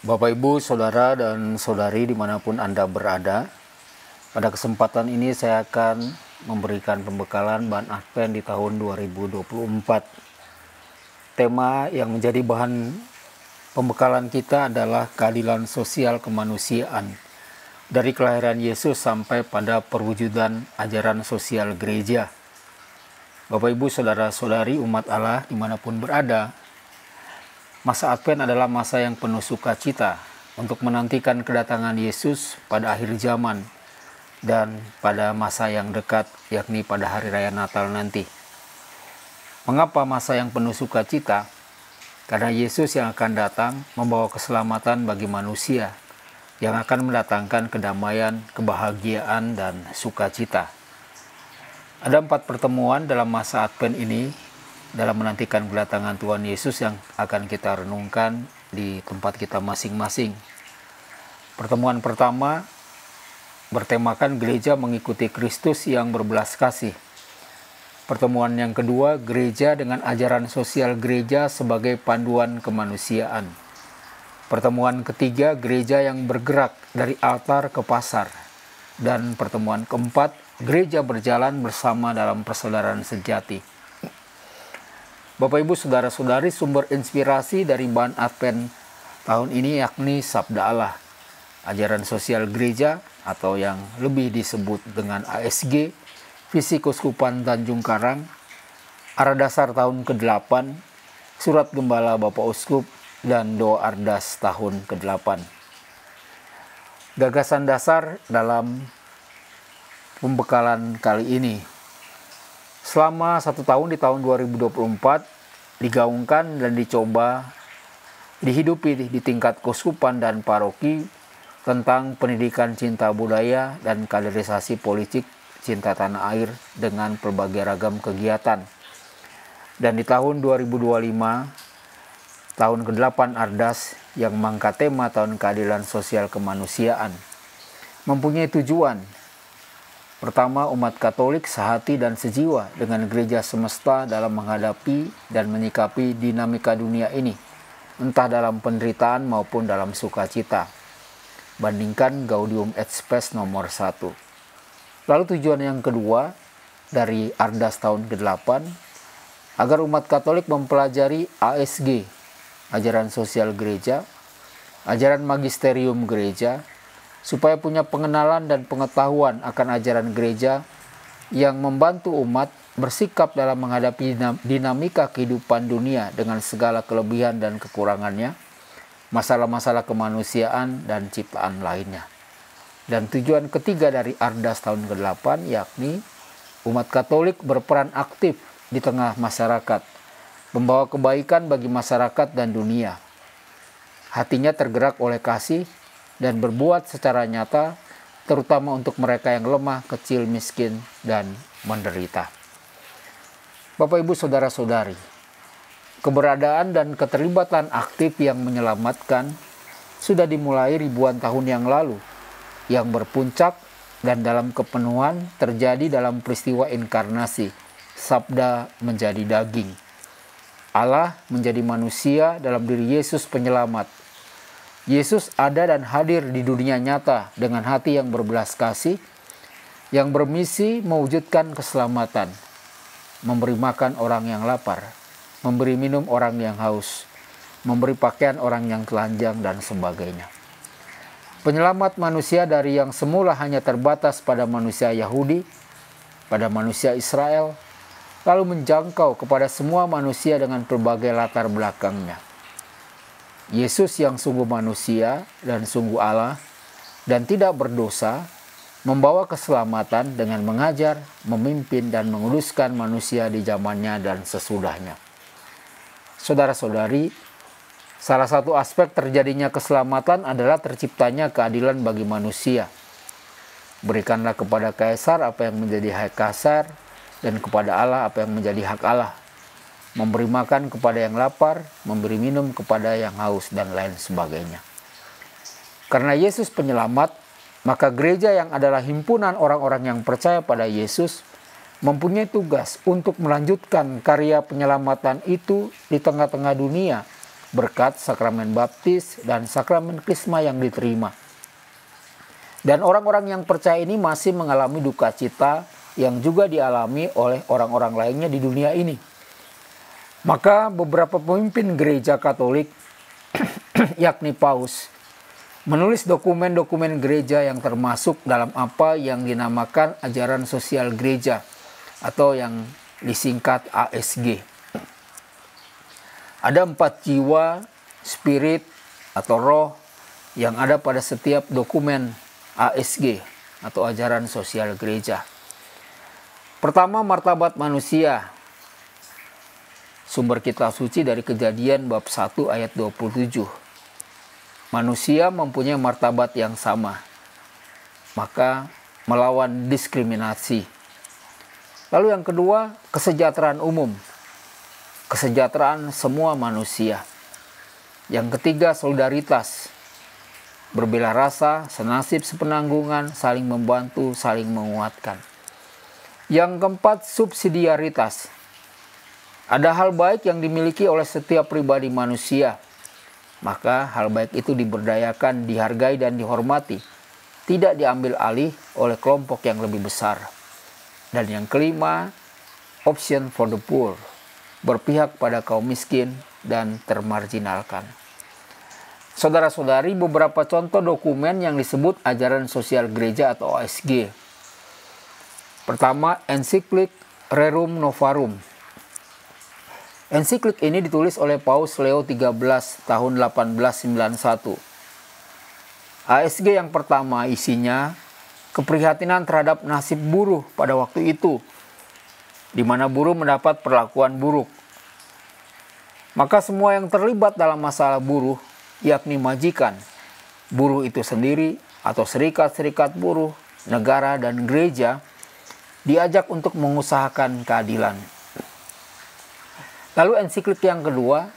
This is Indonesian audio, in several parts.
Bapak, Ibu, Saudara, dan Saudari dimanapun Anda berada, pada kesempatan ini saya akan memberikan pembekalan bahan Advent di tahun 2024. Tema yang menjadi bahan pembekalan kita adalah keadilan sosial kemanusiaan. Dari kelahiran Yesus sampai pada perwujudan ajaran sosial gereja. Bapak, Ibu, Saudara, Saudari, umat Allah dimanapun berada, Masa Advent adalah masa yang penuh sukacita untuk menantikan kedatangan Yesus pada akhir zaman dan pada masa yang dekat yakni pada hari raya Natal nanti. Mengapa masa yang penuh sukacita? Karena Yesus yang akan datang membawa keselamatan bagi manusia yang akan mendatangkan kedamaian, kebahagiaan, dan sukacita. Ada empat pertemuan dalam masa Advent ini dalam menantikan kedatangan Tuhan Yesus yang akan kita renungkan di tempat kita masing-masing. Pertemuan pertama bertemakan gereja mengikuti Kristus yang berbelas kasih. Pertemuan yang kedua, gereja dengan ajaran sosial gereja sebagai panduan kemanusiaan. Pertemuan ketiga, gereja yang bergerak dari altar ke pasar. Dan pertemuan keempat, gereja berjalan bersama dalam persaudaraan sejati. Bapak Ibu Saudara-saudari sumber inspirasi dari bahan Advent tahun ini yakni Sabda Allah, ajaran sosial gereja atau yang lebih disebut dengan ASG, visi Kuskupan Tanjung Karang, arah dasar tahun ke-8, surat gembala Bapak Uskup, dan doa ardas tahun ke-8. Gagasan dasar dalam pembekalan kali ini Selama satu tahun di tahun 2024 digaungkan dan dicoba dihidupi di tingkat kuskupan dan paroki tentang pendidikan cinta budaya dan kaderisasi politik cinta tanah air dengan berbagai ragam kegiatan. Dan di tahun 2025, tahun ke-8 Ardas yang mengangkat tema tahun keadilan sosial kemanusiaan, mempunyai tujuan Pertama, umat Katolik sehati dan sejiwa dengan gereja semesta dalam menghadapi dan menyikapi dinamika dunia ini, entah dalam penderitaan maupun dalam sukacita. Bandingkan Gaudium et Spes nomor 1. Lalu tujuan yang kedua dari Ardas tahun ke-8 agar umat Katolik mempelajari ASG, ajaran sosial gereja, ajaran magisterium gereja, supaya punya pengenalan dan pengetahuan akan ajaran gereja yang membantu umat bersikap dalam menghadapi dinamika kehidupan dunia dengan segala kelebihan dan kekurangannya, masalah-masalah kemanusiaan dan ciptaan lainnya. Dan tujuan ketiga dari Ardas tahun ke-8 yakni umat Katolik berperan aktif di tengah masyarakat, membawa kebaikan bagi masyarakat dan dunia. Hatinya tergerak oleh kasih dan berbuat secara nyata, terutama untuk mereka yang lemah, kecil, miskin, dan menderita. Bapak, ibu, saudara-saudari, keberadaan dan keterlibatan aktif yang menyelamatkan sudah dimulai ribuan tahun yang lalu, yang berpuncak dan dalam kepenuhan terjadi dalam peristiwa inkarnasi. Sabda menjadi daging. Allah menjadi manusia dalam diri Yesus penyelamat Yesus ada dan hadir di dunia nyata dengan hati yang berbelas kasih, yang bermisi mewujudkan keselamatan, memberi makan orang yang lapar, memberi minum orang yang haus, memberi pakaian orang yang telanjang, dan sebagainya. Penyelamat manusia dari yang semula hanya terbatas pada manusia Yahudi, pada manusia Israel, lalu menjangkau kepada semua manusia dengan berbagai latar belakangnya. Yesus yang sungguh manusia dan sungguh Allah dan tidak berdosa membawa keselamatan dengan mengajar, memimpin dan menguduskan manusia di zamannya dan sesudahnya. Saudara-saudari, salah satu aspek terjadinya keselamatan adalah terciptanya keadilan bagi manusia. Berikanlah kepada kaisar apa yang menjadi hak kaisar dan kepada Allah apa yang menjadi hak Allah memberi makan kepada yang lapar, memberi minum kepada yang haus, dan lain sebagainya. Karena Yesus penyelamat, maka gereja yang adalah himpunan orang-orang yang percaya pada Yesus mempunyai tugas untuk melanjutkan karya penyelamatan itu di tengah-tengah dunia berkat sakramen baptis dan sakramen krisma yang diterima. Dan orang-orang yang percaya ini masih mengalami duka cita yang juga dialami oleh orang-orang lainnya di dunia ini. Maka beberapa pemimpin gereja Katolik, yakni Paus, menulis dokumen-dokumen gereja yang termasuk dalam apa yang dinamakan ajaran sosial gereja atau yang disingkat ASG. Ada empat jiwa, spirit, atau roh yang ada pada setiap dokumen ASG atau ajaran sosial gereja. Pertama, martabat manusia Sumber kitab suci dari kejadian bab 1 ayat 27. Manusia mempunyai martabat yang sama, maka melawan diskriminasi. Lalu yang kedua, kesejahteraan umum. Kesejahteraan semua manusia. Yang ketiga, solidaritas. Berbela rasa, senasib sepenanggungan, saling membantu, saling menguatkan. Yang keempat, subsidiaritas ada hal baik yang dimiliki oleh setiap pribadi manusia, maka hal baik itu diberdayakan, dihargai, dan dihormati, tidak diambil alih oleh kelompok yang lebih besar. Dan yang kelima, option for the poor, berpihak pada kaum miskin dan termarginalkan. Saudara-saudari, beberapa contoh dokumen yang disebut ajaran sosial gereja atau OSG. Pertama, Encyclic Rerum Novarum Ensiklik ini ditulis oleh Paus Leo 13 tahun 1891. ASG yang pertama isinya keprihatinan terhadap nasib buruh pada waktu itu, di mana buruh mendapat perlakuan buruk. Maka semua yang terlibat dalam masalah buruh, yakni majikan, buruh itu sendiri atau serikat-serikat buruh, negara, dan gereja, diajak untuk mengusahakan keadilan. Lalu ensiklik yang kedua,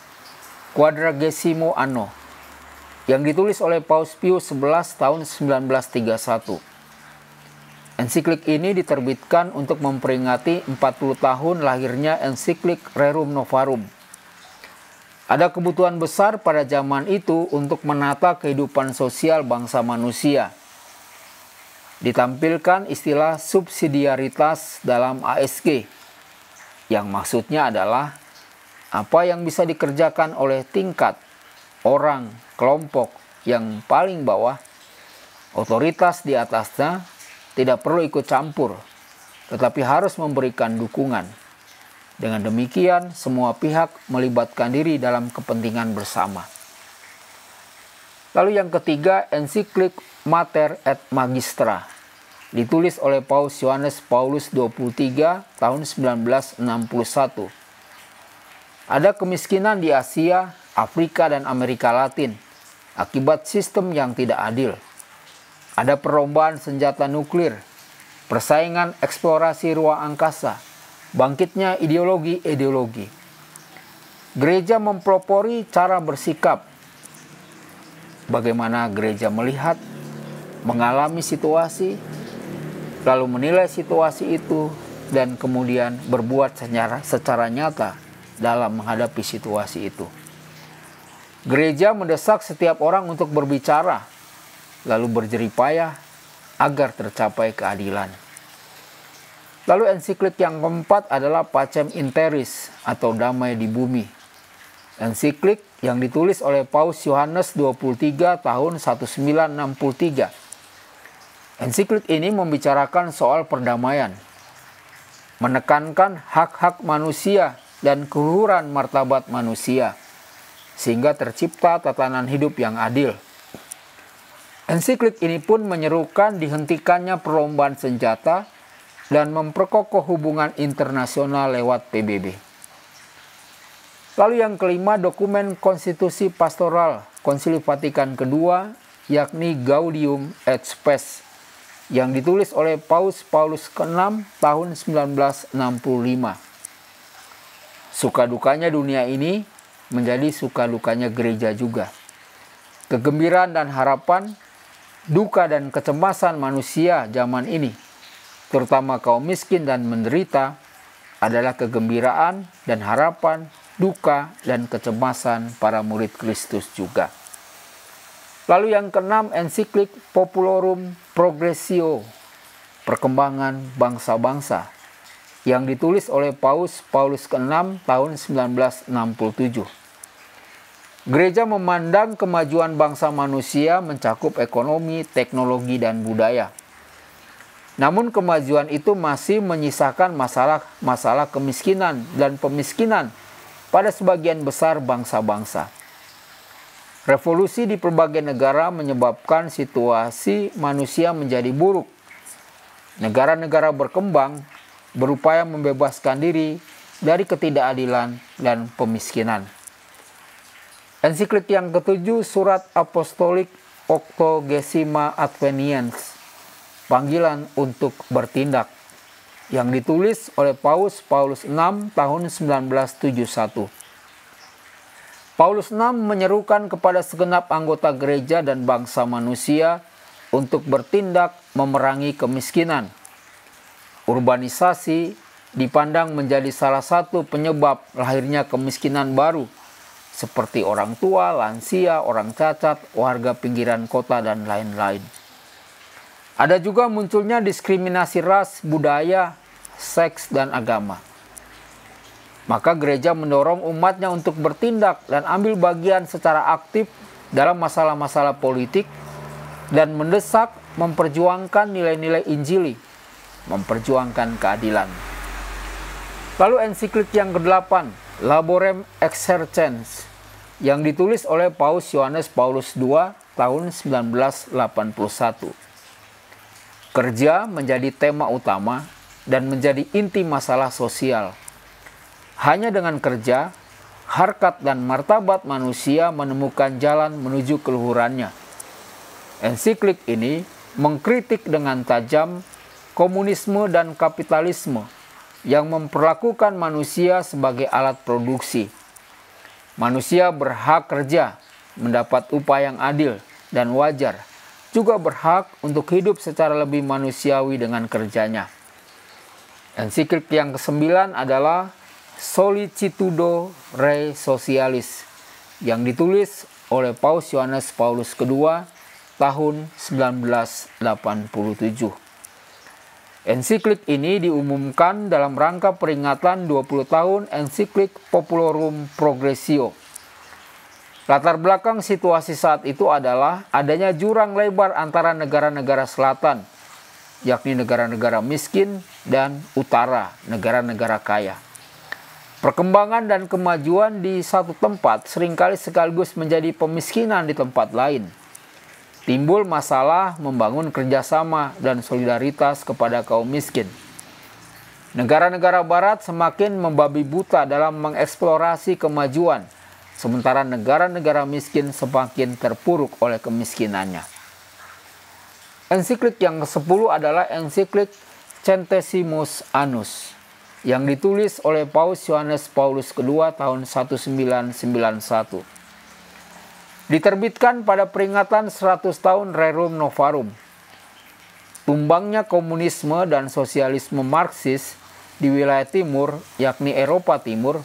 Quadragesimo Anno, yang ditulis oleh Paus Pius XI tahun 1931. Ensiklik ini diterbitkan untuk memperingati 40 tahun lahirnya ensiklik Rerum Novarum. Ada kebutuhan besar pada zaman itu untuk menata kehidupan sosial bangsa manusia – ditampilkan istilah subsidiaritas dalam ASG yang maksudnya adalah apa yang bisa dikerjakan oleh tingkat, orang, kelompok yang paling bawah, otoritas di atasnya tidak perlu ikut campur, tetapi harus memberikan dukungan. Dengan demikian, semua pihak melibatkan diri dalam kepentingan bersama. Lalu yang ketiga, ensiklik Mater et Magistra, ditulis oleh Paus Yohanes Paulus 23 tahun 1961 ada kemiskinan di Asia, Afrika, dan Amerika Latin akibat sistem yang tidak adil. Ada perlombaan senjata nuklir, persaingan eksplorasi ruang angkasa, bangkitnya ideologi-ideologi. Gereja mempropori cara bersikap. Bagaimana gereja melihat, mengalami situasi, lalu menilai situasi itu, dan kemudian berbuat secara, secara nyata dalam menghadapi situasi itu. Gereja mendesak setiap orang untuk berbicara, lalu berjeripayah agar tercapai keadilan. Lalu ensiklik yang keempat adalah Pacem Interis atau Damai di Bumi. Ensiklik yang ditulis oleh Paus Yohanes 23 tahun 1963. Ensiklik ini membicarakan soal perdamaian, menekankan hak-hak manusia dan keluhuran martabat manusia, sehingga tercipta tatanan hidup yang adil. Ensiklik ini pun menyerukan dihentikannya perlombaan senjata dan memperkokoh hubungan internasional lewat PBB. Lalu yang kelima dokumen konstitusi pastoral Konsili Vatikan II yakni Gaudium et Spes yang ditulis oleh Paus Paulus ke-6 tahun 1965. Suka dukanya dunia ini menjadi suka dukanya gereja juga. Kegembiraan dan harapan, duka dan kecemasan manusia zaman ini, terutama kaum miskin dan menderita, adalah kegembiraan dan harapan, duka dan kecemasan para murid Kristus juga. Lalu yang keenam ensiklik Populorum Progressio, perkembangan bangsa-bangsa yang ditulis oleh Paus Paulus ke-6 tahun 1967. Gereja memandang kemajuan bangsa manusia mencakup ekonomi, teknologi, dan budaya. Namun kemajuan itu masih menyisakan masalah-masalah kemiskinan dan pemiskinan pada sebagian besar bangsa-bangsa. Revolusi di berbagai negara menyebabkan situasi manusia menjadi buruk. Negara-negara berkembang berupaya membebaskan diri dari ketidakadilan dan pemiskinan. Ensiklik yang ketujuh Surat Apostolik Octogesima Adveniens Panggilan untuk bertindak yang ditulis oleh Paus Paulus VI tahun 1971. Paulus VI menyerukan kepada segenap anggota gereja dan bangsa manusia untuk bertindak memerangi kemiskinan, Urbanisasi dipandang menjadi salah satu penyebab lahirnya kemiskinan baru seperti orang tua, lansia, orang cacat, warga pinggiran kota, dan lain-lain. Ada juga munculnya diskriminasi ras, budaya, seks, dan agama. Maka gereja mendorong umatnya untuk bertindak dan ambil bagian secara aktif dalam masalah-masalah politik dan mendesak memperjuangkan nilai-nilai Injili memperjuangkan keadilan. Lalu ensiklik yang ke-8, Laborem Exercens, yang ditulis oleh Paus Yohanes Paulus II tahun 1981. Kerja menjadi tema utama dan menjadi inti masalah sosial. Hanya dengan kerja, harkat dan martabat manusia menemukan jalan menuju keluhurannya. Ensiklik ini mengkritik dengan tajam komunisme dan kapitalisme yang memperlakukan manusia sebagai alat produksi. Manusia berhak kerja, mendapat upah yang adil dan wajar, juga berhak untuk hidup secara lebih manusiawi dengan kerjanya. Dan Ensiklik yang kesembilan adalah Solicitudo Rei Socialis yang ditulis oleh Paus Yohanes Paulus II tahun 1987. Ensiklik ini diumumkan dalam rangka peringatan 20 tahun ensiklik Populorum Progressio. Latar belakang situasi saat itu adalah adanya jurang lebar antara negara-negara selatan, yakni negara-negara miskin dan utara, negara-negara kaya. Perkembangan dan kemajuan di satu tempat seringkali sekaligus menjadi pemiskinan di tempat lain timbul masalah membangun kerjasama dan solidaritas kepada kaum miskin. Negara-negara Barat semakin membabi buta dalam mengeksplorasi kemajuan, sementara negara-negara miskin semakin terpuruk oleh kemiskinannya. Ensiklik yang ke-10 adalah ensiklik Centesimus Anus yang ditulis oleh Paus Yohanes Paulus II tahun 1991. Diterbitkan pada peringatan 100 tahun Rerum Novarum. Tumbangnya komunisme dan sosialisme Marxis di wilayah timur, yakni Eropa Timur,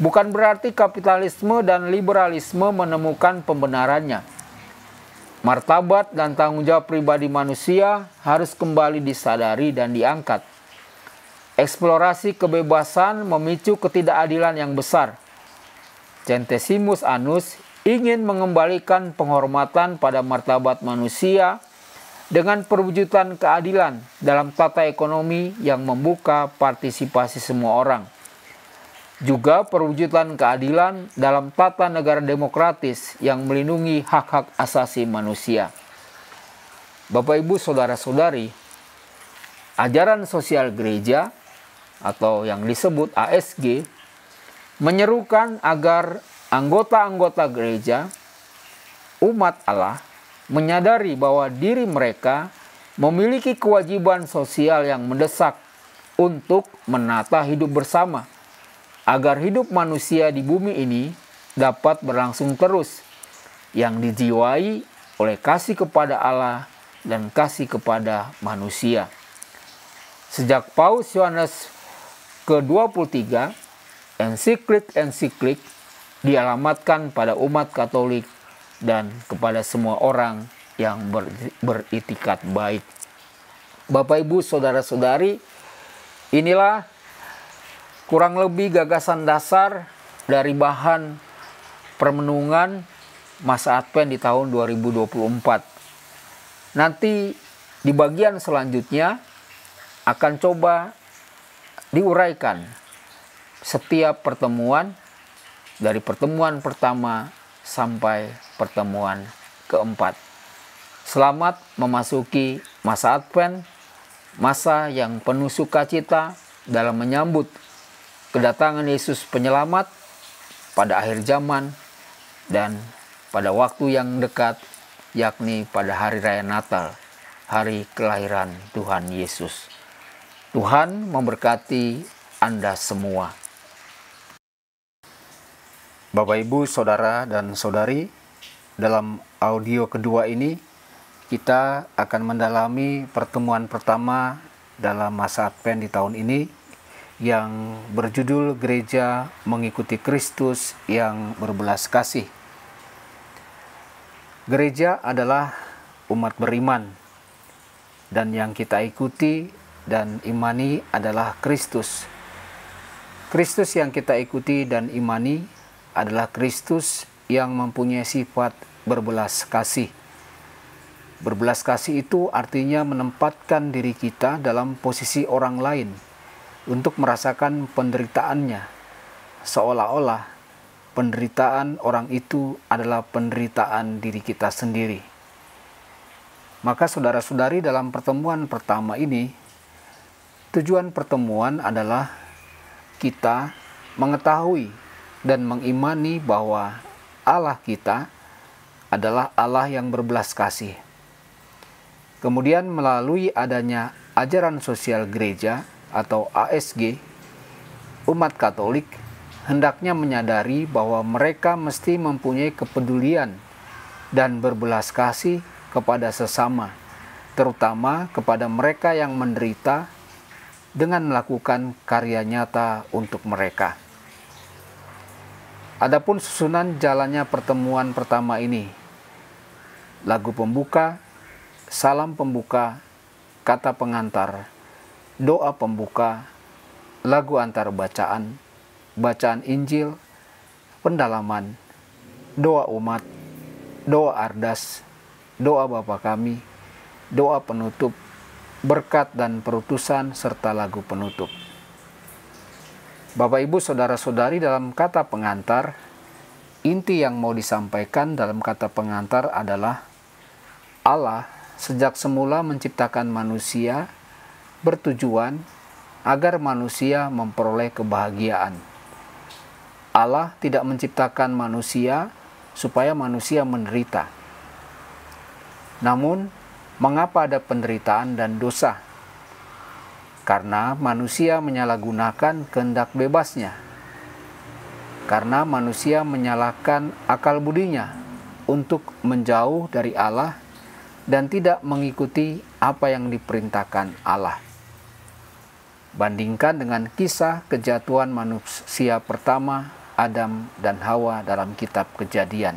bukan berarti kapitalisme dan liberalisme menemukan pembenarannya. Martabat dan tanggung jawab pribadi manusia harus kembali disadari dan diangkat. Eksplorasi kebebasan memicu ketidakadilan yang besar. Centesimus Anus ingin mengembalikan penghormatan pada martabat manusia dengan perwujudan keadilan dalam tata ekonomi yang membuka partisipasi semua orang. Juga perwujudan keadilan dalam tata negara demokratis yang melindungi hak-hak asasi manusia. Bapak Ibu saudara-saudari, ajaran sosial gereja atau yang disebut ASG menyerukan agar anggota-anggota gereja, umat Allah, menyadari bahwa diri mereka memiliki kewajiban sosial yang mendesak untuk menata hidup bersama agar hidup manusia di bumi ini dapat berlangsung terus yang dijiwai oleh kasih kepada Allah dan kasih kepada manusia. Sejak Paus Yohanes ke-23, Encyclic Encyclic dialamatkan pada umat Katolik dan kepada semua orang yang ber, beritikat baik. Bapak Ibu, saudara-saudari, inilah kurang lebih gagasan dasar dari bahan permenungan masa Advent di tahun 2024. Nanti di bagian selanjutnya akan coba diuraikan setiap pertemuan dari pertemuan pertama sampai pertemuan keempat. Selamat memasuki masa Advent, masa yang penuh sukacita dalam menyambut kedatangan Yesus penyelamat pada akhir zaman dan pada waktu yang dekat yakni pada hari raya Natal, hari kelahiran Tuhan Yesus. Tuhan memberkati Anda semua. Bapak Ibu, Saudara dan Saudari, dalam audio kedua ini kita akan mendalami pertemuan pertama dalam masa Advent di tahun ini yang berjudul Gereja Mengikuti Kristus yang Berbelas Kasih. Gereja adalah umat beriman dan yang kita ikuti dan imani adalah Kristus. Kristus yang kita ikuti dan imani adalah Kristus yang mempunyai sifat berbelas kasih. Berbelas kasih itu artinya menempatkan diri kita dalam posisi orang lain untuk merasakan penderitaannya, seolah-olah penderitaan orang itu adalah penderitaan diri kita sendiri. Maka, saudara-saudari, dalam pertemuan pertama ini, tujuan pertemuan adalah kita mengetahui dan mengimani bahwa Allah kita adalah Allah yang berbelas kasih. Kemudian melalui adanya ajaran sosial gereja atau ASG, umat Katolik hendaknya menyadari bahwa mereka mesti mempunyai kepedulian dan berbelas kasih kepada sesama, terutama kepada mereka yang menderita dengan melakukan karya nyata untuk mereka. Adapun susunan jalannya pertemuan pertama ini, lagu pembuka, salam pembuka, kata pengantar, doa pembuka, lagu antar bacaan, bacaan Injil, pendalaman, doa umat, doa ardas, doa Bapa kami, doa penutup, berkat dan perutusan serta lagu penutup. Bapak Ibu saudara-saudari dalam kata pengantar inti yang mau disampaikan dalam kata pengantar adalah Allah sejak semula menciptakan manusia bertujuan agar manusia memperoleh kebahagiaan. Allah tidak menciptakan manusia supaya manusia menderita. Namun, mengapa ada penderitaan dan dosa? karena manusia menyalahgunakan kehendak bebasnya, karena manusia menyalahkan akal budinya untuk menjauh dari Allah dan tidak mengikuti apa yang diperintahkan Allah. Bandingkan dengan kisah kejatuhan manusia pertama, Adam dan Hawa, dalam Kitab Kejadian.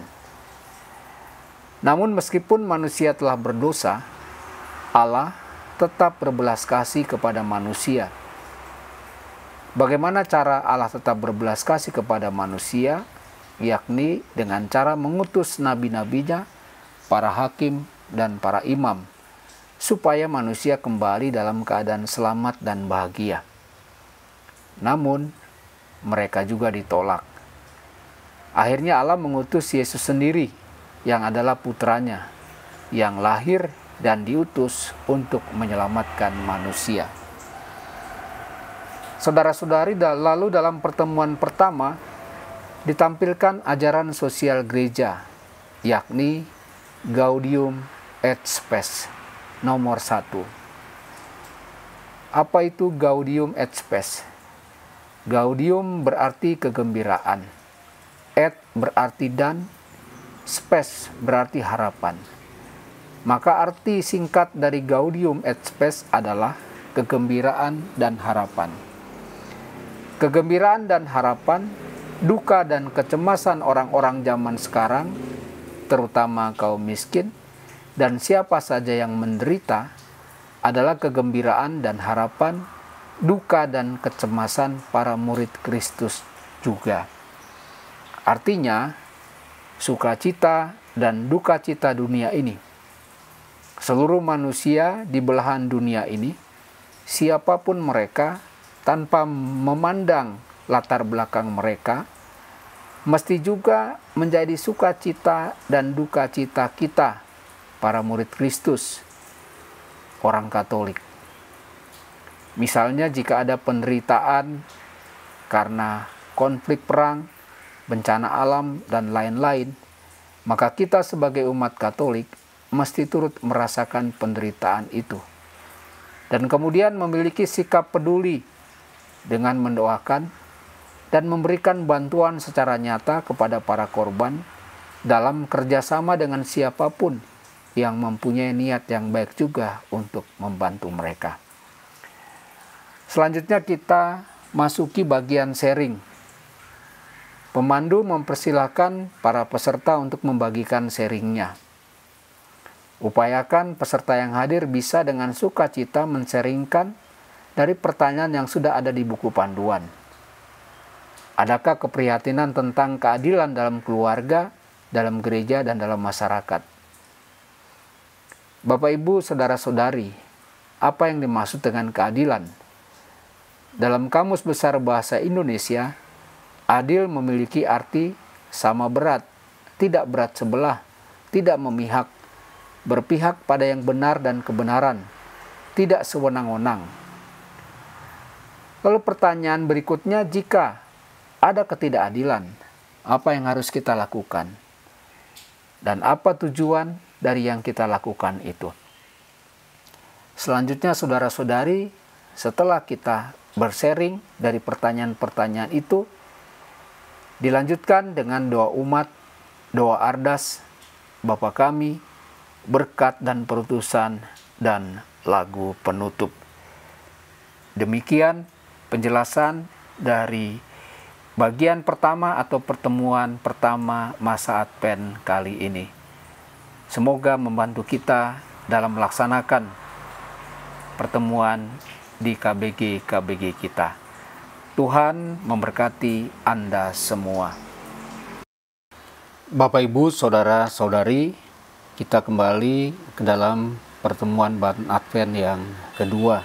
Namun, meskipun manusia telah berdosa, Allah tetap berbelas kasih kepada manusia. Bagaimana cara Allah tetap berbelas kasih kepada manusia? Yakni dengan cara mengutus nabi-nabinya, para hakim, dan para imam, supaya manusia kembali dalam keadaan selamat dan bahagia. Namun, mereka juga ditolak. Akhirnya Allah mengutus Yesus sendiri yang adalah putranya yang lahir dan diutus untuk menyelamatkan manusia. Saudara-saudari, lalu dalam pertemuan pertama ditampilkan ajaran sosial gereja, yakni Gaudium et Spes nomor satu. Apa itu Gaudium et Spes? Gaudium berarti kegembiraan, et berarti dan, spes berarti harapan. Maka arti singkat dari Gaudium et Spes adalah kegembiraan dan harapan. Kegembiraan dan harapan, duka dan kecemasan orang-orang zaman sekarang, terutama kaum miskin, dan siapa saja yang menderita, adalah kegembiraan dan harapan, duka dan kecemasan para murid Kristus juga. Artinya, sukacita dan duka cita dunia ini seluruh manusia di belahan dunia ini, siapapun mereka, tanpa memandang latar belakang mereka, mesti juga menjadi sukacita dan duka cita kita, para murid Kristus, orang Katolik. Misalnya, jika ada penderitaan karena konflik perang, bencana alam, dan lain-lain, maka kita sebagai umat Katolik mesti turut merasakan penderitaan itu. Dan kemudian memiliki sikap peduli dengan mendoakan dan memberikan bantuan secara nyata kepada para korban dalam kerjasama dengan siapapun yang mempunyai niat yang baik juga untuk membantu mereka. Selanjutnya kita masuki bagian sharing. Pemandu mempersilahkan para peserta untuk membagikan sharingnya. Upayakan peserta yang hadir bisa dengan sukacita menseringkan dari pertanyaan yang sudah ada di buku panduan. Adakah keprihatinan tentang keadilan dalam keluarga, dalam gereja, dan dalam masyarakat? Bapak, ibu, saudara-saudari, apa yang dimaksud dengan keadilan? Dalam Kamus Besar Bahasa Indonesia, adil memiliki arti sama berat, tidak berat sebelah, tidak memihak, berpihak pada yang benar dan kebenaran, tidak sewenang-wenang. Lalu pertanyaan berikutnya, jika ada ketidakadilan, apa yang harus kita lakukan? Dan apa tujuan dari yang kita lakukan itu? Selanjutnya saudara-saudari, setelah kita bersharing dari pertanyaan-pertanyaan itu, dilanjutkan dengan doa umat, doa ardas, Bapa kami, berkat dan perutusan, dan lagu penutup. Demikian penjelasan dari bagian pertama atau pertemuan pertama masa Advent kali ini. Semoga membantu kita dalam melaksanakan pertemuan di KBG-KBG kita. Tuhan memberkati Anda semua. Bapak, Ibu, Saudara, Saudari, kita kembali ke dalam pertemuan bahan Advent yang kedua.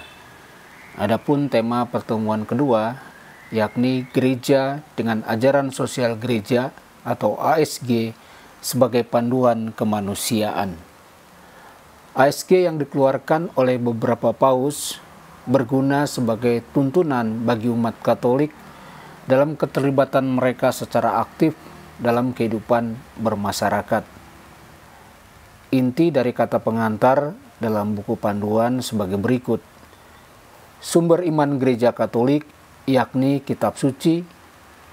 Adapun tema pertemuan kedua yakni gereja dengan ajaran sosial gereja atau ASG sebagai panduan kemanusiaan. ASG yang dikeluarkan oleh beberapa paus berguna sebagai tuntunan bagi umat Katolik dalam keterlibatan mereka secara aktif dalam kehidupan bermasyarakat Inti dari kata pengantar dalam buku panduan sebagai berikut. Sumber iman gereja Katolik yakni kitab suci,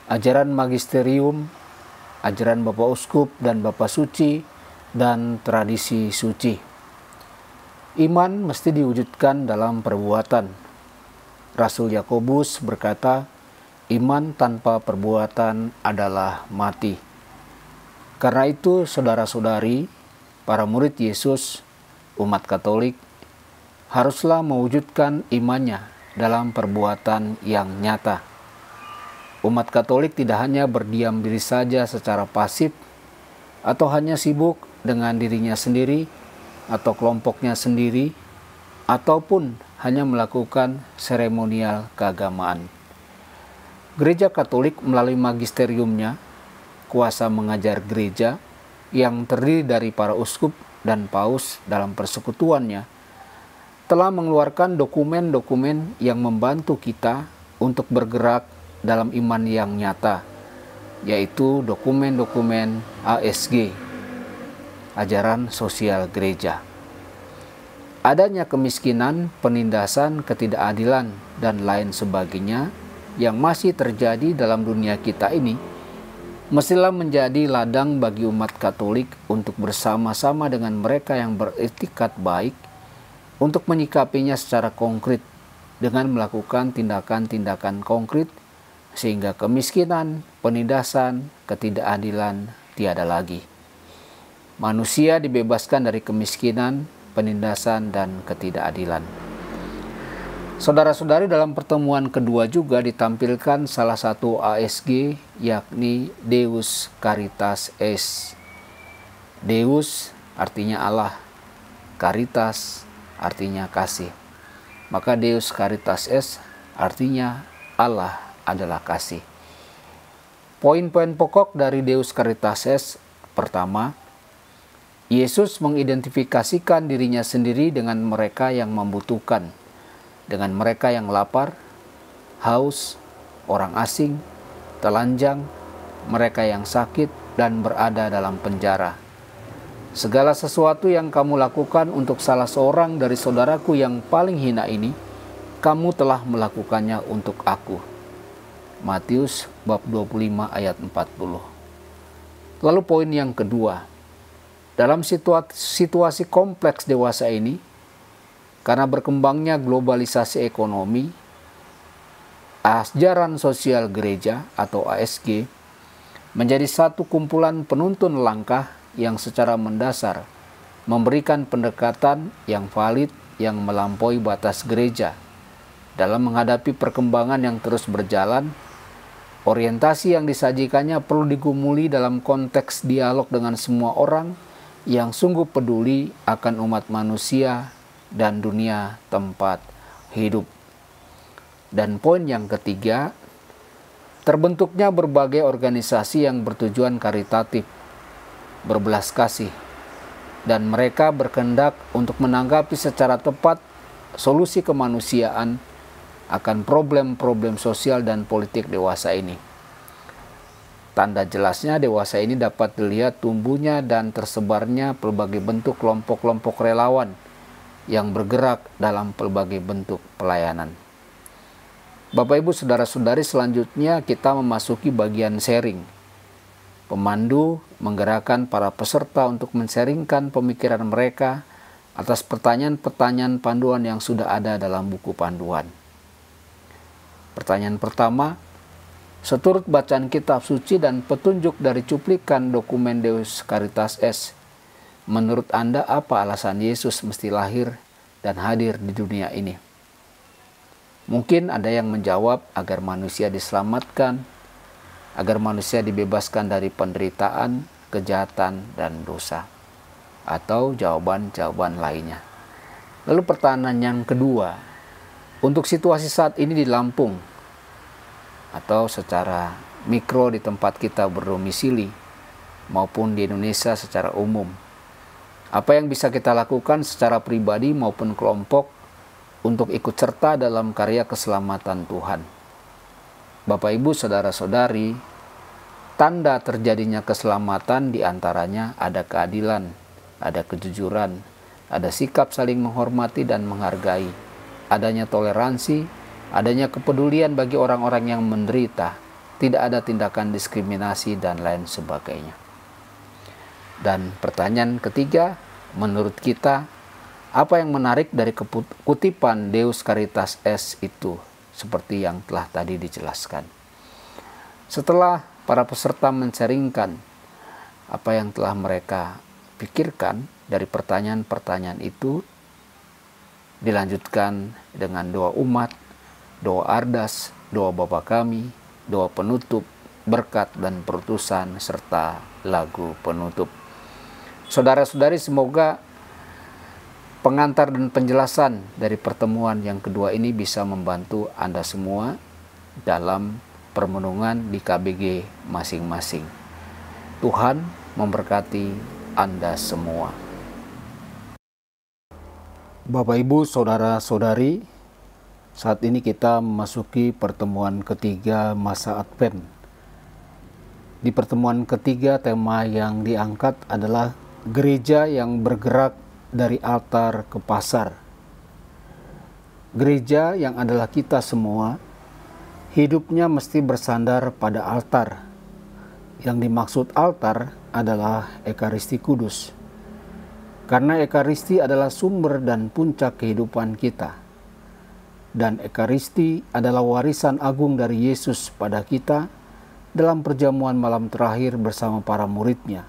ajaran magisterium, ajaran Bapak Uskup dan Bapak Suci, dan tradisi suci. Iman mesti diwujudkan dalam perbuatan. Rasul Yakobus berkata, "Iman tanpa perbuatan adalah mati." Karena itu, saudara-saudari, para murid Yesus, umat Katolik, haruslah mewujudkan imannya dalam perbuatan yang nyata. Umat Katolik tidak hanya berdiam diri saja secara pasif atau hanya sibuk dengan dirinya sendiri atau kelompoknya sendiri ataupun hanya melakukan seremonial keagamaan. Gereja Katolik melalui magisteriumnya, kuasa mengajar gereja, yang terdiri dari para uskup dan paus dalam persekutuannya telah mengeluarkan dokumen-dokumen yang membantu kita untuk bergerak dalam iman yang nyata, yaitu dokumen-dokumen ASG, ajaran sosial gereja. Adanya kemiskinan, penindasan, ketidakadilan, dan lain sebagainya yang masih terjadi dalam dunia kita ini mestilah menjadi ladang bagi umat Katolik untuk bersama-sama dengan mereka yang beretikat baik untuk menyikapinya secara konkret dengan melakukan tindakan-tindakan konkret sehingga kemiskinan, penindasan, ketidakadilan tiada lagi. Manusia dibebaskan dari kemiskinan, penindasan, dan ketidakadilan. Saudara-saudari dalam pertemuan kedua juga ditampilkan salah satu ASG yakni Deus Caritas Es. Deus artinya Allah, Caritas artinya kasih. Maka Deus Caritas Es artinya Allah adalah kasih. Poin-poin pokok dari Deus Caritas Es pertama, Yesus mengidentifikasikan dirinya sendiri dengan mereka yang membutuhkan – dengan mereka yang lapar, haus, orang asing, telanjang, mereka yang sakit, dan berada dalam penjara. Segala sesuatu yang kamu lakukan untuk salah seorang dari saudaraku yang paling hina ini, kamu telah melakukannya untuk aku. Matius bab 25 ayat 40. Lalu poin yang kedua, dalam situasi, situasi kompleks dewasa ini, karena berkembangnya globalisasi ekonomi, ajaran sosial gereja atau ASG menjadi satu kumpulan penuntun langkah yang secara mendasar memberikan pendekatan yang valid yang melampaui batas gereja dalam menghadapi perkembangan yang terus berjalan Orientasi yang disajikannya perlu digumuli dalam konteks dialog dengan semua orang yang sungguh peduli akan umat manusia dan dunia tempat hidup. Dan poin yang ketiga, terbentuknya berbagai organisasi yang bertujuan karitatif, berbelas kasih, dan mereka berkendak untuk menanggapi secara tepat solusi kemanusiaan akan problem-problem sosial dan politik dewasa ini. Tanda jelasnya dewasa ini dapat dilihat tumbuhnya dan tersebarnya berbagai bentuk kelompok-kelompok relawan – yang bergerak dalam pelbagai bentuk pelayanan. Bapak Ibu saudara-saudari selanjutnya kita memasuki bagian sharing. Pemandu menggerakkan para peserta untuk menseringkan pemikiran mereka atas pertanyaan-pertanyaan panduan yang sudah ada dalam buku panduan. Pertanyaan pertama, seturut bacaan kitab suci dan petunjuk dari cuplikan dokumen Deus Caritas S Menurut Anda apa alasan Yesus mesti lahir dan hadir di dunia ini? Mungkin ada yang menjawab agar manusia diselamatkan, agar manusia dibebaskan dari penderitaan, kejahatan, dan dosa. Atau jawaban-jawaban lainnya. Lalu pertanyaan yang kedua, untuk situasi saat ini di Lampung, atau secara mikro di tempat kita berdomisili, maupun di Indonesia secara umum, apa yang bisa kita lakukan secara pribadi maupun kelompok untuk ikut serta dalam karya keselamatan Tuhan. Bapak, Ibu, saudara-saudari, tanda terjadinya keselamatan diantaranya ada keadilan, ada kejujuran, ada sikap saling menghormati dan menghargai, adanya toleransi, adanya kepedulian bagi orang-orang yang menderita, tidak ada tindakan diskriminasi, dan lain sebagainya. Dan pertanyaan ketiga, menurut kita, apa yang menarik dari kutipan Deus Caritas S itu? Seperti yang telah tadi dijelaskan. Setelah para peserta menceringkan apa yang telah mereka pikirkan dari pertanyaan-pertanyaan itu, dilanjutkan dengan doa umat, doa ardas, doa Bapa kami, doa penutup, berkat dan perutusan serta lagu penutup. Saudara-saudari semoga pengantar dan penjelasan dari pertemuan yang kedua ini bisa membantu Anda semua dalam permenungan di KBG masing-masing. Tuhan memberkati Anda semua. Bapak Ibu, saudara-saudari, saat ini kita memasuki pertemuan ketiga masa Advent. Di pertemuan ketiga tema yang diangkat adalah gereja yang bergerak dari altar ke pasar. Gereja yang adalah kita semua, hidupnya mesti bersandar pada altar. Yang dimaksud altar adalah Ekaristi Kudus. Karena Ekaristi adalah sumber dan puncak kehidupan kita. Dan Ekaristi adalah warisan agung dari Yesus pada kita dalam perjamuan malam terakhir bersama para muridnya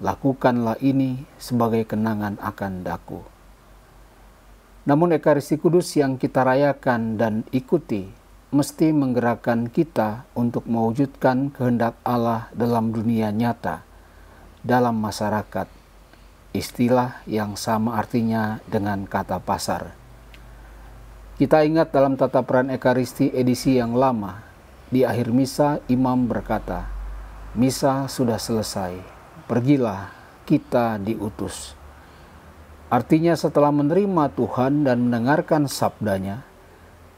lakukanlah ini sebagai kenangan akan daku. Namun Ekaristi Kudus yang kita rayakan dan ikuti mesti menggerakkan kita untuk mewujudkan kehendak Allah dalam dunia nyata, dalam masyarakat, istilah yang sama artinya dengan kata pasar. Kita ingat dalam tata peran Ekaristi edisi yang lama, di akhir misa imam berkata, Misa sudah selesai, pergilah kita diutus. Artinya setelah menerima Tuhan dan mendengarkan sabdanya,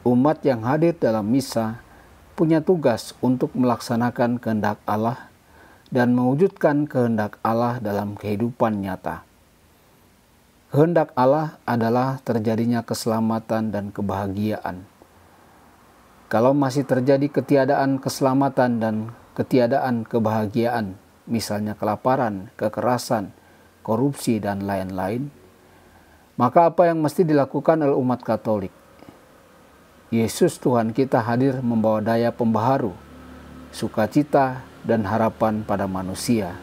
umat yang hadir dalam misa punya tugas untuk melaksanakan kehendak Allah dan mewujudkan kehendak Allah dalam kehidupan nyata. Kehendak Allah adalah terjadinya keselamatan dan kebahagiaan. Kalau masih terjadi ketiadaan keselamatan dan ketiadaan kebahagiaan, misalnya kelaparan, kekerasan, korupsi, dan lain-lain, maka apa yang mesti dilakukan oleh umat Katolik? Yesus Tuhan kita hadir membawa daya pembaharu, sukacita, dan harapan pada manusia,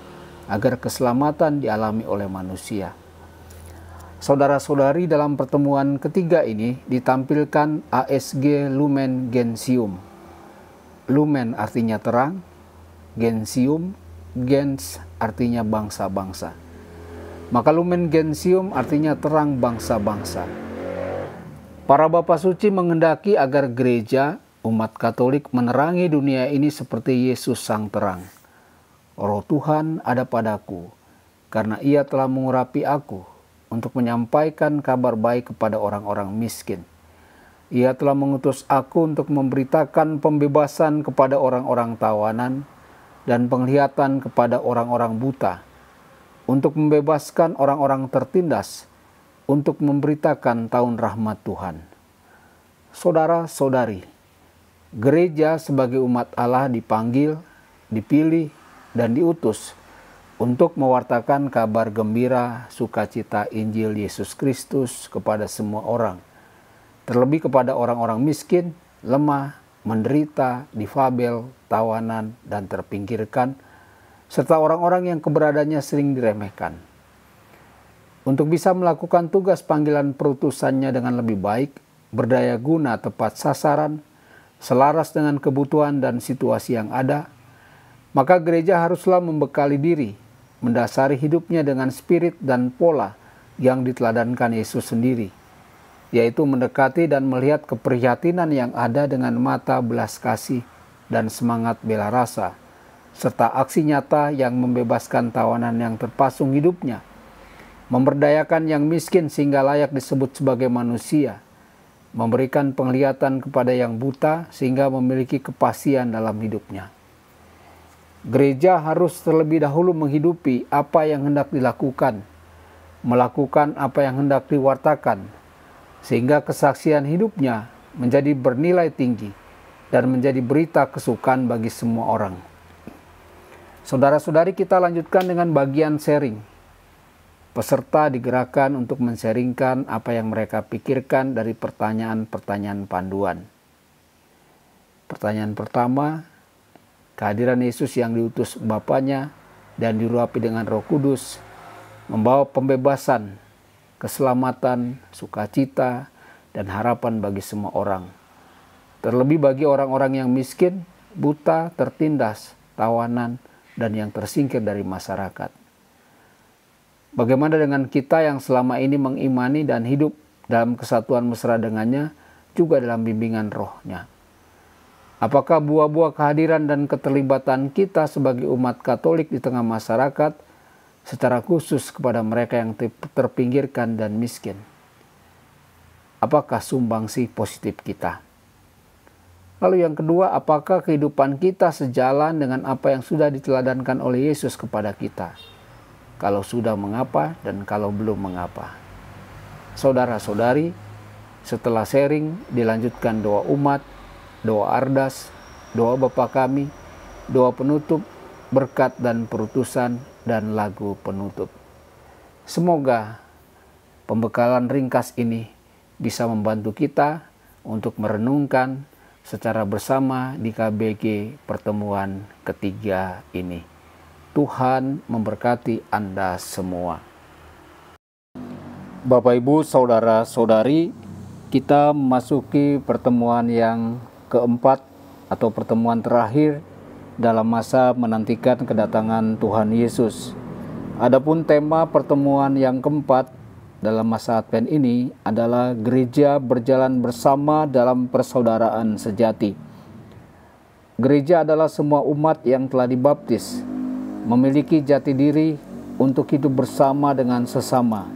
agar keselamatan dialami oleh manusia. Saudara-saudari dalam pertemuan ketiga ini ditampilkan ASG Lumen Gentium. Lumen artinya terang, Gentium gens artinya bangsa-bangsa. Maka lumen gensium artinya terang bangsa-bangsa. Para bapak suci mengendaki agar gereja, umat Katolik menerangi dunia ini seperti Yesus sang terang. Roh Tuhan ada padaku, karena ia telah mengurapi aku untuk menyampaikan kabar baik kepada orang-orang miskin. Ia telah mengutus aku untuk memberitakan pembebasan kepada orang-orang tawanan, dan penglihatan kepada orang-orang buta, untuk membebaskan orang-orang tertindas, untuk memberitakan tahun rahmat Tuhan. Saudara-saudari, gereja sebagai umat Allah dipanggil, dipilih, dan diutus untuk mewartakan kabar gembira sukacita Injil Yesus Kristus kepada semua orang, terlebih kepada orang-orang miskin, lemah, menderita, difabel, tawanan, dan terpinggirkan, serta orang-orang yang keberadaannya sering diremehkan. Untuk bisa melakukan tugas panggilan perutusannya dengan lebih baik, berdaya guna tepat sasaran, selaras dengan kebutuhan dan situasi yang ada, maka gereja haruslah membekali diri, mendasari hidupnya dengan spirit dan pola yang diteladankan Yesus sendiri – yaitu mendekati dan melihat keprihatinan yang ada dengan mata belas kasih dan semangat bela rasa, serta aksi nyata yang membebaskan tawanan yang terpasung hidupnya, memberdayakan yang miskin sehingga layak disebut sebagai manusia, memberikan penglihatan kepada yang buta sehingga memiliki kepastian dalam hidupnya. Gereja harus terlebih dahulu menghidupi apa yang hendak dilakukan, melakukan apa yang hendak diwartakan, sehingga kesaksian hidupnya menjadi bernilai tinggi dan menjadi berita kesukaan bagi semua orang. Saudara-saudari kita lanjutkan dengan bagian sharing. Peserta digerakkan untuk menseringkan apa yang mereka pikirkan dari pertanyaan-pertanyaan panduan. Pertanyaan pertama, kehadiran Yesus yang diutus Bapaknya dan diruapi dengan roh kudus, membawa pembebasan keselamatan, sukacita, dan harapan bagi semua orang. Terlebih bagi orang-orang yang miskin, buta, tertindas, tawanan, dan yang tersingkir dari masyarakat. Bagaimana dengan kita yang selama ini mengimani dan hidup dalam kesatuan mesra dengannya, juga dalam bimbingan rohnya. Apakah buah-buah kehadiran dan keterlibatan kita sebagai umat Katolik di tengah masyarakat secara khusus kepada mereka yang terpinggirkan dan miskin. Apakah sumbangsi positif kita? Lalu yang kedua, apakah kehidupan kita sejalan dengan apa yang sudah diteladankan oleh Yesus kepada kita? Kalau sudah mengapa dan kalau belum mengapa. Saudara-saudari, setelah sharing dilanjutkan doa umat, doa ardas, doa Bapa kami, doa penutup, berkat dan perutusan dan lagu penutup. Semoga pembekalan ringkas ini bisa membantu kita untuk merenungkan secara bersama di KBG pertemuan ketiga ini. Tuhan memberkati Anda semua. Bapak Ibu, saudara-saudari, kita memasuki pertemuan yang keempat atau pertemuan terakhir dalam masa menantikan kedatangan Tuhan Yesus. Adapun tema pertemuan yang keempat dalam masa Advent ini adalah gereja berjalan bersama dalam persaudaraan sejati. Gereja adalah semua umat yang telah dibaptis, memiliki jati diri untuk hidup bersama dengan sesama,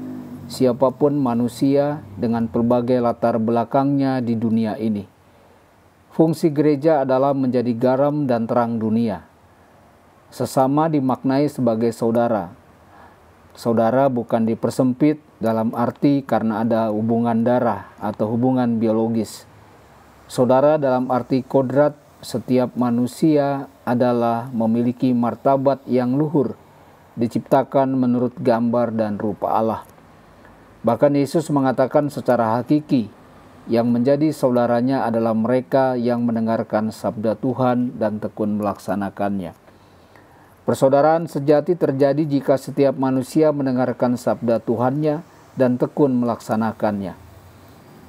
siapapun manusia dengan berbagai latar belakangnya di dunia ini. Fungsi gereja adalah menjadi garam dan terang dunia. Sesama dimaknai sebagai saudara. Saudara bukan dipersempit dalam arti karena ada hubungan darah atau hubungan biologis. Saudara dalam arti kodrat setiap manusia adalah memiliki martabat yang luhur, diciptakan menurut gambar dan rupa Allah. Bahkan Yesus mengatakan secara hakiki, yang menjadi saudaranya adalah mereka yang mendengarkan sabda Tuhan dan tekun melaksanakannya. Persaudaraan sejati terjadi jika setiap manusia mendengarkan sabda Tuhannya dan tekun melaksanakannya.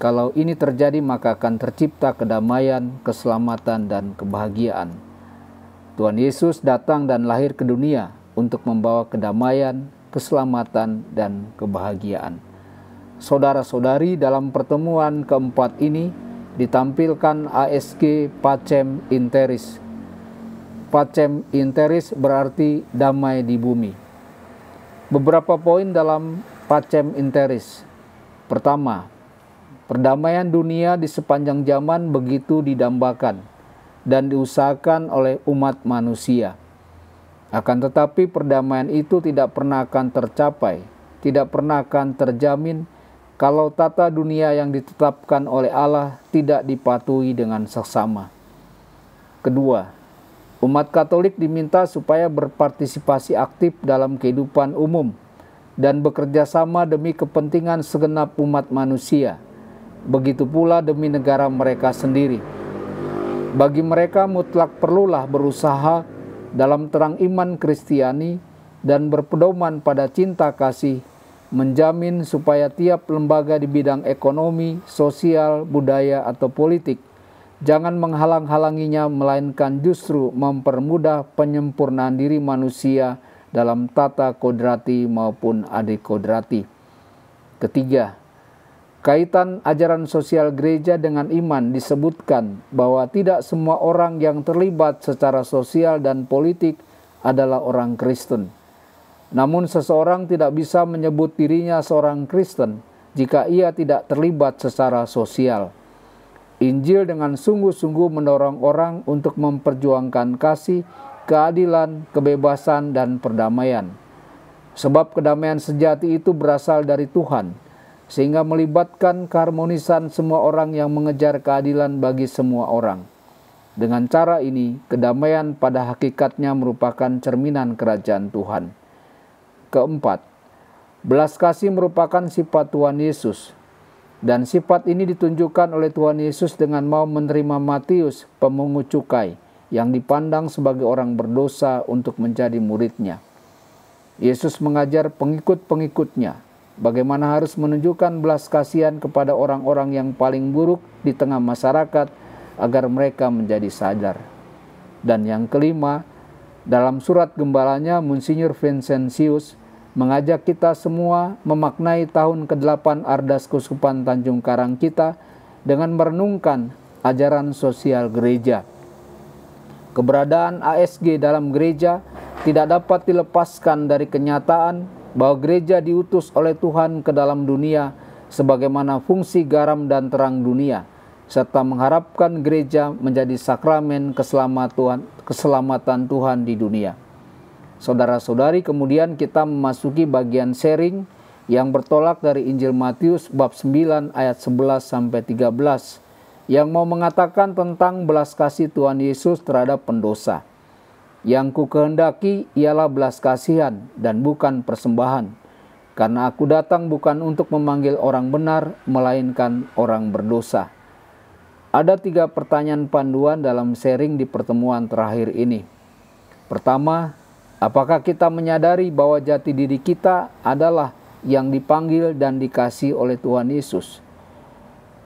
Kalau ini terjadi, maka akan tercipta kedamaian, keselamatan, dan kebahagiaan. Tuhan Yesus datang dan lahir ke dunia untuk membawa kedamaian, keselamatan, dan kebahagiaan saudara-saudari dalam pertemuan keempat ini ditampilkan ASG Pacem Interis. Pacem Interis berarti damai di bumi. Beberapa poin dalam Pacem Interis. Pertama, perdamaian dunia di sepanjang zaman begitu didambakan dan diusahakan oleh umat manusia. Akan tetapi perdamaian itu tidak pernah akan tercapai, tidak pernah akan terjamin kalau tata dunia yang ditetapkan oleh Allah tidak dipatuhi dengan seksama. Kedua, umat Katolik diminta supaya berpartisipasi aktif dalam kehidupan umum dan bekerja sama demi kepentingan segenap umat manusia. Begitu pula demi negara mereka sendiri. Bagi mereka mutlak perlulah berusaha dalam terang iman Kristiani dan berpedoman pada cinta kasih menjamin supaya tiap lembaga di bidang ekonomi, sosial, budaya, atau politik jangan menghalang-halanginya, melainkan justru mempermudah penyempurnaan diri manusia dalam tata kodrati maupun adekodrati. Ketiga, kaitan ajaran sosial gereja dengan iman disebutkan bahwa tidak semua orang yang terlibat secara sosial dan politik adalah orang Kristen. Namun, seseorang tidak bisa menyebut dirinya seorang Kristen jika ia tidak terlibat secara sosial. Injil dengan sungguh-sungguh mendorong orang untuk memperjuangkan kasih, keadilan, kebebasan, dan perdamaian. Sebab kedamaian sejati itu berasal dari Tuhan, sehingga melibatkan keharmonisan semua orang yang mengejar keadilan bagi semua orang. Dengan cara ini, kedamaian pada hakikatnya merupakan cerminan kerajaan Tuhan. Keempat, belas kasih merupakan sifat Tuhan Yesus. Dan sifat ini ditunjukkan oleh Tuhan Yesus dengan mau menerima Matius, pemungut cukai, yang dipandang sebagai orang berdosa untuk menjadi muridnya. Yesus mengajar pengikut-pengikutnya bagaimana harus menunjukkan belas kasihan kepada orang-orang yang paling buruk di tengah masyarakat agar mereka menjadi sadar. Dan yang kelima, dalam surat gembalanya Monsinyur Vincentius mengajak kita semua memaknai tahun ke-8 Ardas Kusupan Tanjung Karang kita dengan merenungkan ajaran sosial gereja. Keberadaan ASG dalam gereja tidak dapat dilepaskan dari kenyataan bahwa gereja diutus oleh Tuhan ke dalam dunia sebagaimana fungsi garam dan terang dunia serta mengharapkan gereja menjadi sakramen keselamatan Tuhan di dunia. Saudara-saudari, kemudian kita memasuki bagian sharing yang bertolak dari Injil Matius bab 9 ayat 11 sampai 13 yang mau mengatakan tentang belas kasih Tuhan Yesus terhadap pendosa. Yang ku kehendaki ialah belas kasihan dan bukan persembahan. Karena aku datang bukan untuk memanggil orang benar, melainkan orang berdosa. Ada tiga pertanyaan panduan dalam sharing di pertemuan terakhir ini. Pertama, Apakah kita menyadari bahwa jati diri kita adalah yang dipanggil dan dikasih oleh Tuhan Yesus?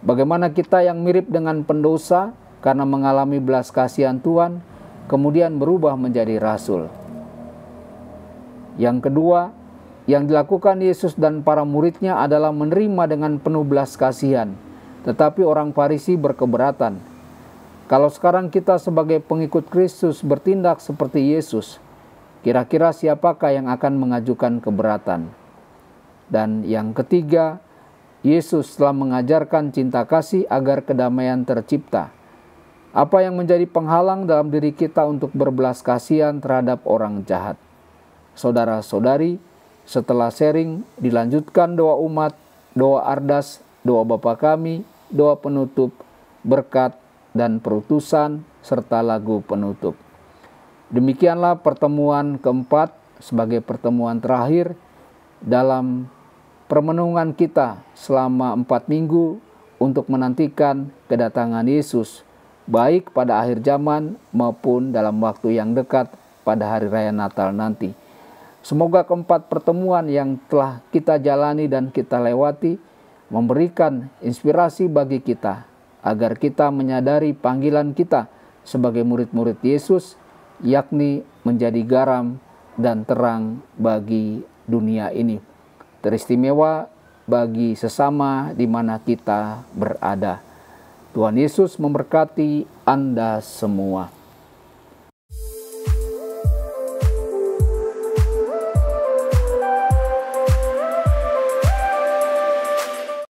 Bagaimana kita yang mirip dengan pendosa karena mengalami belas kasihan Tuhan, kemudian berubah menjadi rasul? Yang kedua, yang dilakukan Yesus dan para muridnya adalah menerima dengan penuh belas kasihan, tetapi orang Farisi berkeberatan. Kalau sekarang kita sebagai pengikut Kristus bertindak seperti Yesus, Kira-kira siapakah yang akan mengajukan keberatan? Dan yang ketiga, Yesus telah mengajarkan cinta kasih agar kedamaian tercipta. Apa yang menjadi penghalang dalam diri kita untuk berbelas kasihan terhadap orang jahat? Saudara-saudari, setelah sharing dilanjutkan doa umat, doa ardas, doa Bapa kami, doa penutup, berkat dan perutusan serta lagu penutup. Demikianlah pertemuan keempat sebagai pertemuan terakhir dalam permenungan kita selama empat minggu untuk menantikan kedatangan Yesus baik pada akhir zaman maupun dalam waktu yang dekat pada hari raya Natal nanti. Semoga keempat pertemuan yang telah kita jalani dan kita lewati memberikan inspirasi bagi kita agar kita menyadari panggilan kita sebagai murid-murid Yesus yakni menjadi garam dan terang bagi dunia ini. Teristimewa bagi sesama di mana kita berada. Tuhan Yesus memberkati Anda semua.